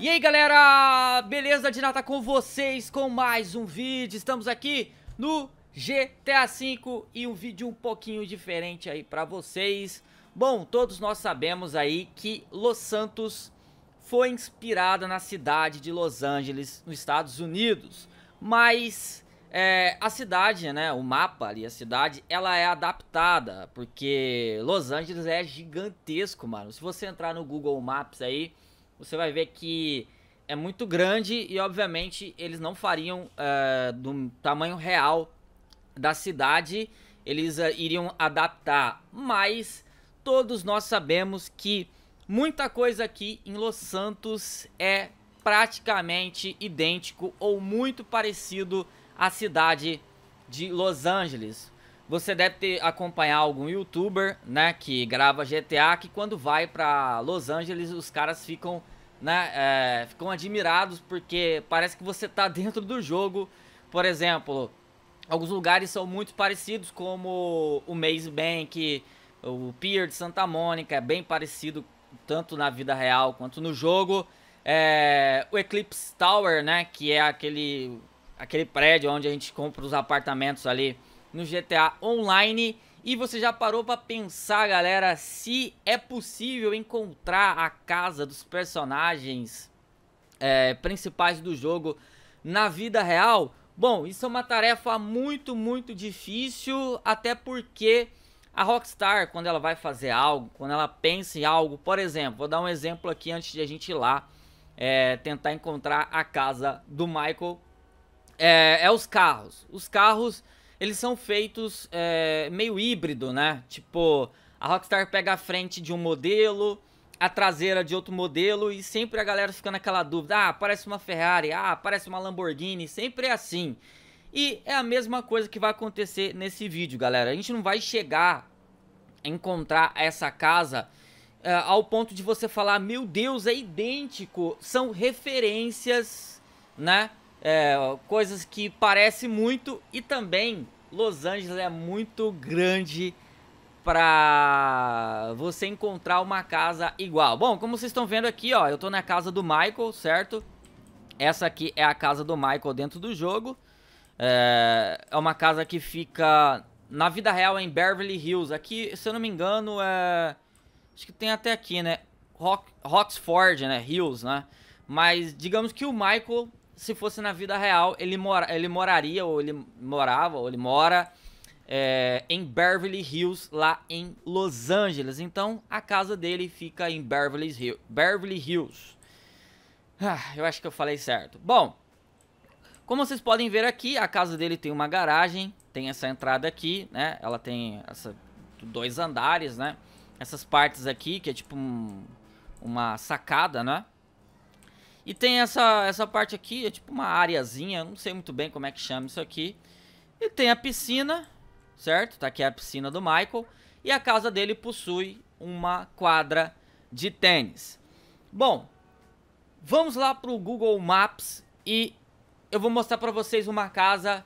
E aí galera, beleza? Dinata com vocês com mais um vídeo Estamos aqui no GTA V e um vídeo um pouquinho diferente aí pra vocês Bom, todos nós sabemos aí que Los Santos foi inspirada na cidade de Los Angeles, nos Estados Unidos Mas é, a cidade, né, o mapa ali, a cidade, ela é adaptada Porque Los Angeles é gigantesco, mano Se você entrar no Google Maps aí você vai ver que é muito grande e, obviamente, eles não fariam eh, do tamanho real da cidade, eles eh, iriam adaptar. Mas todos nós sabemos que muita coisa aqui em Los Santos é praticamente idêntico ou muito parecido à cidade de Los Angeles. Você deve ter acompanhado algum youtuber, né, que grava GTA, que quando vai para Los Angeles, os caras ficam né, é, ficam admirados porque parece que você está dentro do jogo. Por exemplo, alguns lugares são muito parecidos, como o Maze Bank, o Pier de Santa Mônica, é bem parecido tanto na vida real quanto no jogo. É, o Eclipse Tower, né, que é aquele, aquele prédio onde a gente compra os apartamentos ali no GTA Online. E você já parou para pensar, galera, se é possível encontrar a casa dos personagens é, principais do jogo na vida real? Bom, isso é uma tarefa muito, muito difícil, até porque a Rockstar, quando ela vai fazer algo, quando ela pensa em algo, por exemplo, vou dar um exemplo aqui antes de a gente ir lá é, tentar encontrar a casa do Michael, é, é os carros. Os carros eles são feitos é, meio híbrido, né? Tipo, a Rockstar pega a frente de um modelo, a traseira de outro modelo e sempre a galera fica naquela dúvida: ah, parece uma Ferrari, ah, parece uma Lamborghini, sempre é assim. E é a mesma coisa que vai acontecer nesse vídeo, galera. A gente não vai chegar a encontrar essa casa é, ao ponto de você falar: meu Deus, é idêntico, são referências, né? É, coisas que parecem muito e também Los Angeles é muito grande para você encontrar uma casa igual. Bom, como vocês estão vendo aqui, ó, eu estou na casa do Michael, certo? Essa aqui é a casa do Michael dentro do jogo. É, é uma casa que fica na vida real em Beverly Hills. Aqui, se eu não me engano, é acho que tem até aqui, né? Rock, Roxford, né? Hills, né? Mas digamos que o Michael se fosse na vida real, ele, mora, ele moraria, ou ele morava, ou ele mora é, em Beverly Hills, lá em Los Angeles. Então, a casa dele fica em Beverly, Hill, Beverly Hills. Ah, eu acho que eu falei certo. Bom, como vocês podem ver aqui, a casa dele tem uma garagem, tem essa entrada aqui, né? Ela tem essa, dois andares, né? Essas partes aqui, que é tipo um, uma sacada, né? E tem essa, essa parte aqui, é tipo uma areazinha, não sei muito bem como é que chama isso aqui. E tem a piscina, certo? Tá aqui a piscina do Michael. E a casa dele possui uma quadra de tênis. Bom, vamos lá pro Google Maps e eu vou mostrar para vocês uma casa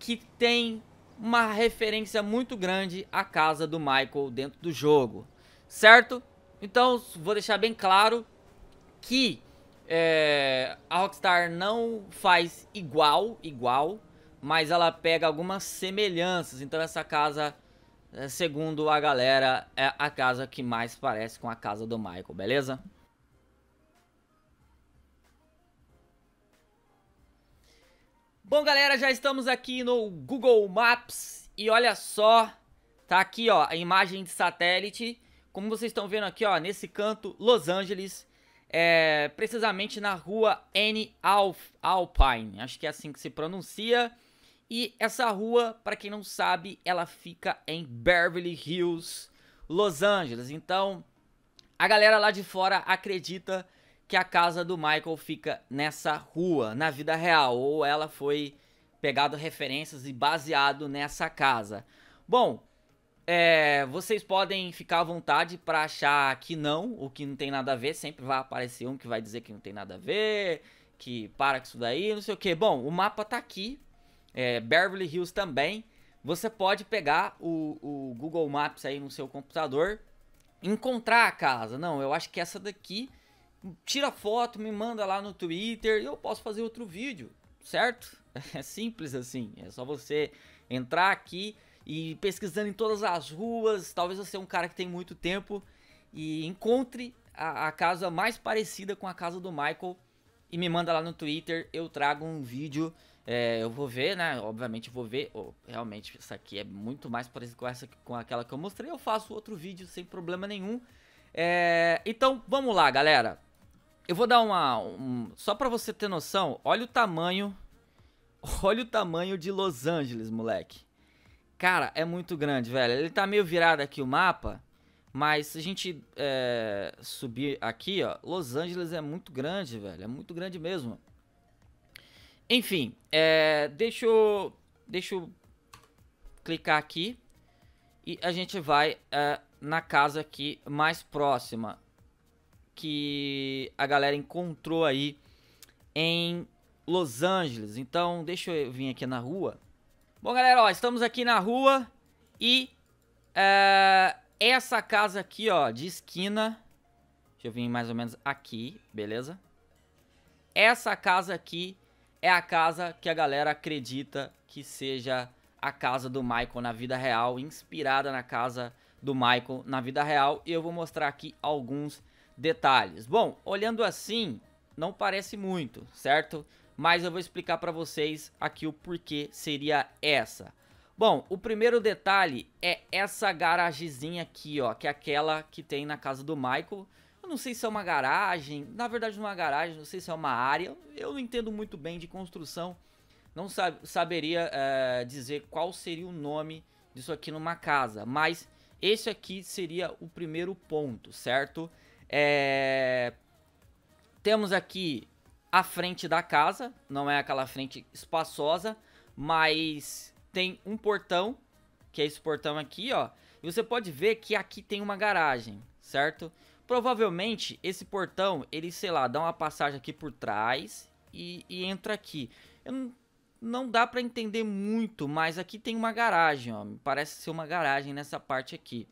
que tem uma referência muito grande à casa do Michael dentro do jogo, certo? Então, vou deixar bem claro que é, a Rockstar não faz igual, igual, mas ela pega algumas semelhanças. Então essa casa, é, segundo a galera, é a casa que mais parece com a casa do Michael, beleza? Bom, galera, já estamos aqui no Google Maps e olha só, tá aqui, ó, a imagem de satélite. Como vocês estão vendo aqui, ó, nesse canto, Los Angeles, é, precisamente na rua N. Alpine, acho que é assim que se pronuncia. E essa rua, para quem não sabe, ela fica em Beverly Hills, Los Angeles. Então, a galera lá de fora acredita que a casa do Michael fica nessa rua, na vida real, ou ela foi pegado referências e baseado nessa casa. Bom, é, vocês podem ficar à vontade para achar que não, o que não tem nada a ver. Sempre vai aparecer um que vai dizer que não tem nada a ver, que para com isso daí, não sei o que. Bom, o mapa tá aqui. É, Beverly Hills também. Você pode pegar o, o Google Maps aí no seu computador, encontrar a casa. Não, eu acho que essa daqui. Tira foto, me manda lá no Twitter e eu posso fazer outro vídeo, certo? É simples assim. É só você entrar aqui e pesquisando em todas as ruas. Talvez você é um cara que tem muito tempo e encontre a, a casa mais parecida com a casa do Michael e me manda lá no Twitter. Eu trago um vídeo. É, eu vou ver, né? Obviamente vou ver. Oh, realmente, essa aqui é muito mais parecida com, essa, com aquela que eu mostrei. Eu faço outro vídeo sem problema nenhum. É, então, vamos lá, galera. Eu vou dar uma. Um, só pra você ter noção, olha o tamanho. Olha o tamanho de Los Angeles, moleque. Cara, é muito grande, velho. Ele tá meio virado aqui o mapa, mas se a gente é, subir aqui, ó, Los Angeles é muito grande, velho. É muito grande mesmo. Enfim, é, deixa, eu, deixa eu clicar aqui e a gente vai é, na casa aqui mais próxima que a galera encontrou aí em Los Angeles. Então, deixa eu vir aqui na rua Bom, galera, ó, estamos aqui na rua e uh, essa casa aqui, ó, de esquina. Deixa eu vir mais ou menos aqui, beleza? Essa casa aqui é a casa que a galera acredita que seja a casa do Michael na vida real, inspirada na casa do Michael na vida real. E eu vou mostrar aqui alguns detalhes. Bom, olhando assim, não parece muito, certo? mas eu vou explicar para vocês aqui o porquê seria essa. Bom, o primeiro detalhe é essa garagezinha aqui, ó, que é aquela que tem na casa do Michael. Eu não sei se é uma garagem, na verdade não é uma garagem, não sei se é uma área, eu não entendo muito bem de construção, não sab saberia é, dizer qual seria o nome disso aqui numa casa, mas esse aqui seria o primeiro ponto, certo? É... Temos aqui a frente da casa, não é aquela frente espaçosa, mas tem um portão, que é esse portão aqui, ó. E você pode ver que aqui tem uma garagem, certo? Provavelmente esse portão, ele, sei lá, dá uma passagem aqui por trás e, e entra aqui. Eu não, não dá para entender muito, mas aqui tem uma garagem, ó. Parece ser uma garagem nessa parte aqui.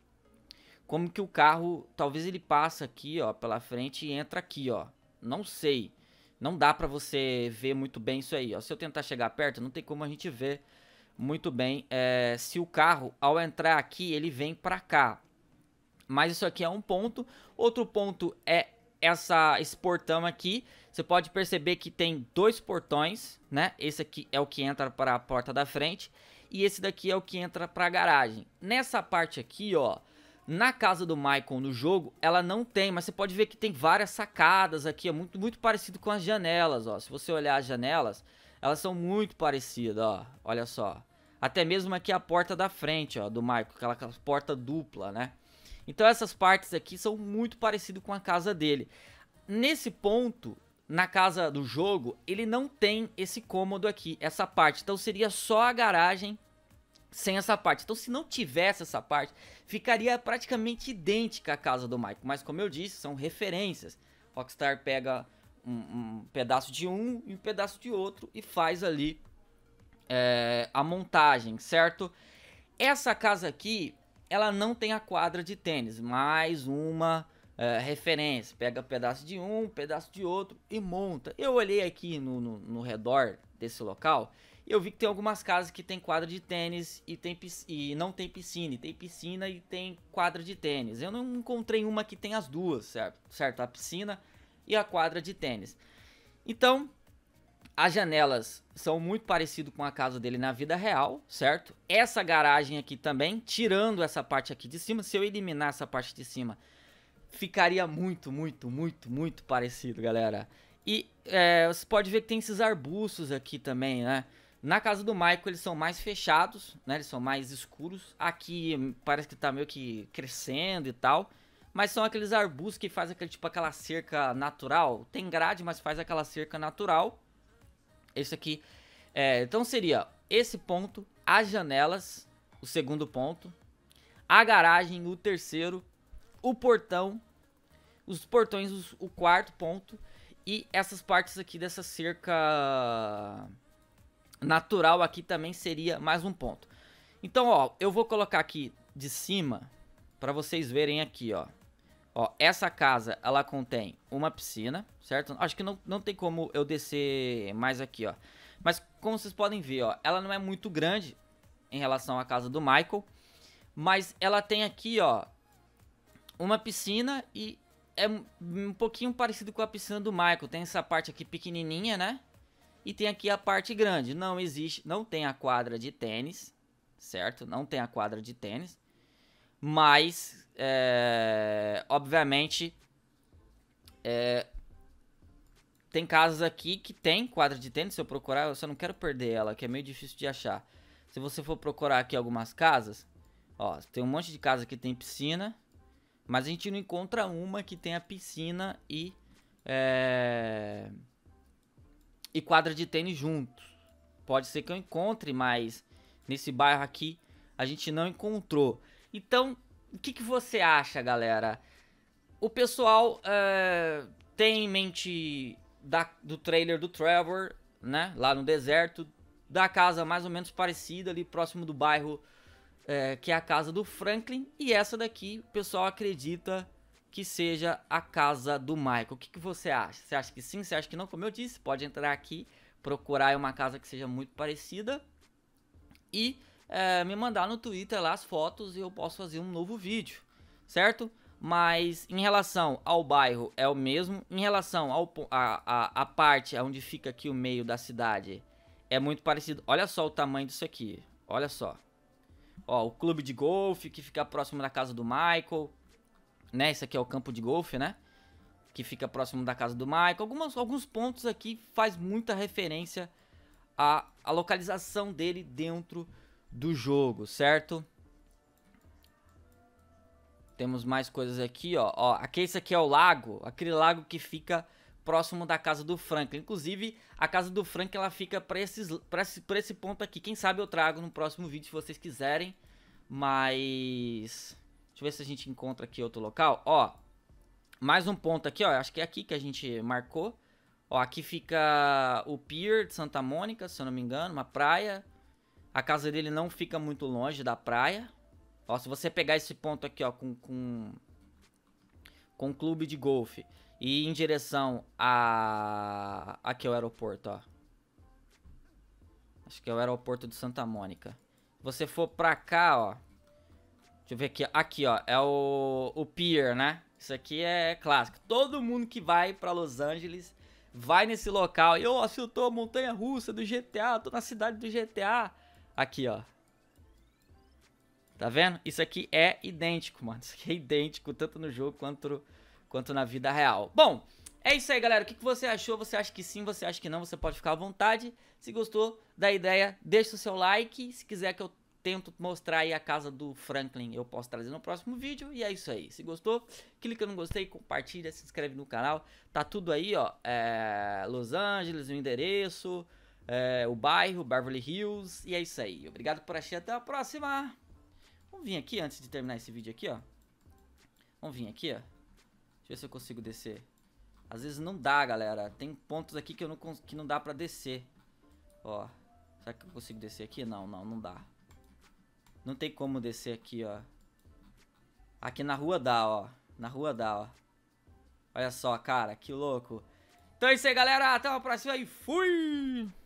Como que o carro, talvez ele passa aqui, ó, pela frente e entra aqui, ó. Não sei. Não dá para você ver muito bem isso aí. Ó. Se eu tentar chegar perto, não tem como a gente ver muito bem é, se o carro, ao entrar aqui, ele vem para cá. Mas isso aqui é um ponto. Outro ponto é essa, esse portão aqui. Você pode perceber que tem dois portões, né? Esse aqui é o que entra para a porta da frente e esse daqui é o que entra para a garagem. Nessa parte aqui, ó, na casa do Michael no jogo, ela não tem, mas você pode ver que tem várias sacadas aqui, é muito, muito parecido com as janelas, ó. Se você olhar as janelas, elas são muito parecidas, ó. Olha só. Até mesmo aqui a porta da frente, ó, do Michael, aquela porta dupla, né? Então essas partes aqui são muito parecidas com a casa dele. Nesse ponto, na casa do jogo, ele não tem esse cômodo aqui, essa parte. Então seria só a garagem sem essa parte. Então, se não tivesse essa parte, ficaria praticamente idêntica à casa do Michael. Mas, como eu disse, são referências. Rockstar pega um, um pedaço de um e um pedaço de outro e faz ali é, a montagem, certo? Essa casa aqui, ela não tem a quadra de tênis. Mais uma é, referência. Pega pedaço de um, um pedaço de outro e monta. Eu olhei aqui no, no, no redor desse local e eu vi que tem algumas casas que tem quadra de tênis e, tem, e não tem piscina. E tem piscina e tem quadra de tênis. Eu não encontrei uma que tem as duas, certo? certo? A piscina e a quadra de tênis. Então, as janelas são muito parecidas com a casa dele na vida real, certo? Essa garagem aqui também, tirando essa parte aqui de cima, se eu eliminar essa parte de cima, ficaria muito, muito, muito, muito parecido, galera. E é, você pode ver que tem esses arbustos aqui também, né? Na casa do Michael, eles são mais fechados, né? Eles são mais escuros. Aqui hum, parece que tá meio que crescendo e tal. Mas são aqueles arbustos que fazem aquele tipo aquela cerca natural. Tem grade, mas faz aquela cerca natural. Esse aqui. É, então seria esse ponto, as janelas, o segundo ponto, a garagem, o terceiro, o portão, os portões, o quarto ponto e essas partes aqui dessa cerca natural aqui também seria mais um ponto. Então, ó, eu vou colocar aqui de cima para vocês verem aqui, ó. Ó, essa casa, ela contém uma piscina, certo? Acho que não, não tem como eu descer mais aqui, ó. Mas como vocês podem ver, ó, ela não é muito grande em relação à casa do Michael. Mas ela tem aqui, ó, uma piscina e é um pouquinho parecido com a piscina do Michael. Tem essa parte aqui pequenininha, né? E tem aqui a parte grande. Não existe, não tem a quadra de tênis, certo? Não tem a quadra de tênis. Mas, é, obviamente, é, tem casas aqui que tem quadra de tênis. Se eu procurar, eu só não quero perder ela, que é meio difícil de achar. Se você for procurar aqui algumas casas, ó, tem um monte de casa que tem piscina, mas a gente não encontra uma que tenha piscina e é, e quadra de tênis juntos. Pode ser que eu encontre, mas nesse bairro aqui a gente não encontrou. Então, o que, que você acha, galera? O pessoal uh, tem em mente da, do trailer do Trevor, né? Lá no deserto, da casa mais ou menos parecida ali próximo do bairro, uh, que é a casa do Franklin. E essa daqui, o pessoal acredita que seja a casa do Michael. O que, que você acha? Você acha que sim? Você acha que não? Como eu disse, pode entrar aqui, procurar uma casa que seja muito parecida e é, me mandar no Twitter lá as fotos e eu posso fazer um novo vídeo, certo? Mas em relação ao bairro é o mesmo, em relação ao, a, a, a parte onde fica aqui o meio da cidade é muito parecido. Olha só o tamanho disso aqui, olha só. Ó, o clube de golfe que fica próximo da casa do Michael, né? Esse aqui é o campo de golfe, né? Que fica próximo da casa do Michael. Algumas, alguns pontos aqui faz muita referência à, à localização dele dentro do jogo, certo? Temos mais coisas aqui, ó. ó aqui, esse aqui é o lago. Aquele lago que fica próximo da casa do Franklin. Inclusive, a casa do Franklin ela fica para esses, pra esse, pra esse ponto aqui. Quem sabe eu trago no próximo vídeo se vocês quiserem. Mas Deixa eu ver se a gente encontra aqui outro local. Ó, mais um ponto aqui, ó. Acho que é aqui que a gente marcou. Ó, aqui fica o Pier de Santa Mônica, se eu não me engano, uma praia. A casa dele não fica muito longe da praia. Ó, se você pegar esse ponto aqui, ó, com, com, com clube de golfe e ir em direção a... Aqui é o aeroporto, ó. Acho que é o aeroporto de Santa Mônica. Você for pra cá, ó. Deixa eu ver aqui. Aqui, ó. É o, o Pier, né? Isso aqui é clássico. Todo mundo que vai para Los Angeles vai nesse local. E, ó, se eu tô montanha russa do GTA, tô na cidade do GTA. Aqui, ó. Tá vendo? Isso aqui é idêntico, mano. Isso aqui é idêntico, tanto no jogo quanto, quanto na vida real. Bom, é isso aí, galera. O que, que você achou? Você acha que sim? Você acha que não? Você pode ficar à vontade. Se gostou da ideia, deixa o seu like. Se quiser que eu tento mostrar aí a casa do Franklin, eu posso trazer no próximo vídeo. E é isso aí. Se gostou, clica no gostei, compartilha, se inscreve no canal. Tá tudo aí, ó. É... Los Angeles, o endereço, é... o bairro, Beverly Hills. E é isso aí. Obrigado por assistir. Até a próxima. Vamos vir aqui antes de terminar esse vídeo aqui, ó. Vamos vir aqui, ó. Deixa eu ver se eu consigo descer. Às vezes não dá, galera. Tem pontos aqui que, eu não, que não dá pra descer. Ó. Será que eu consigo descer aqui? Não, não, não dá. Não tem como descer aqui, ó. Aqui na rua dá, ó. Na rua dá, ó. Olha só, cara, que louco. Então é isso aí, galera. Até uma próxima e fui!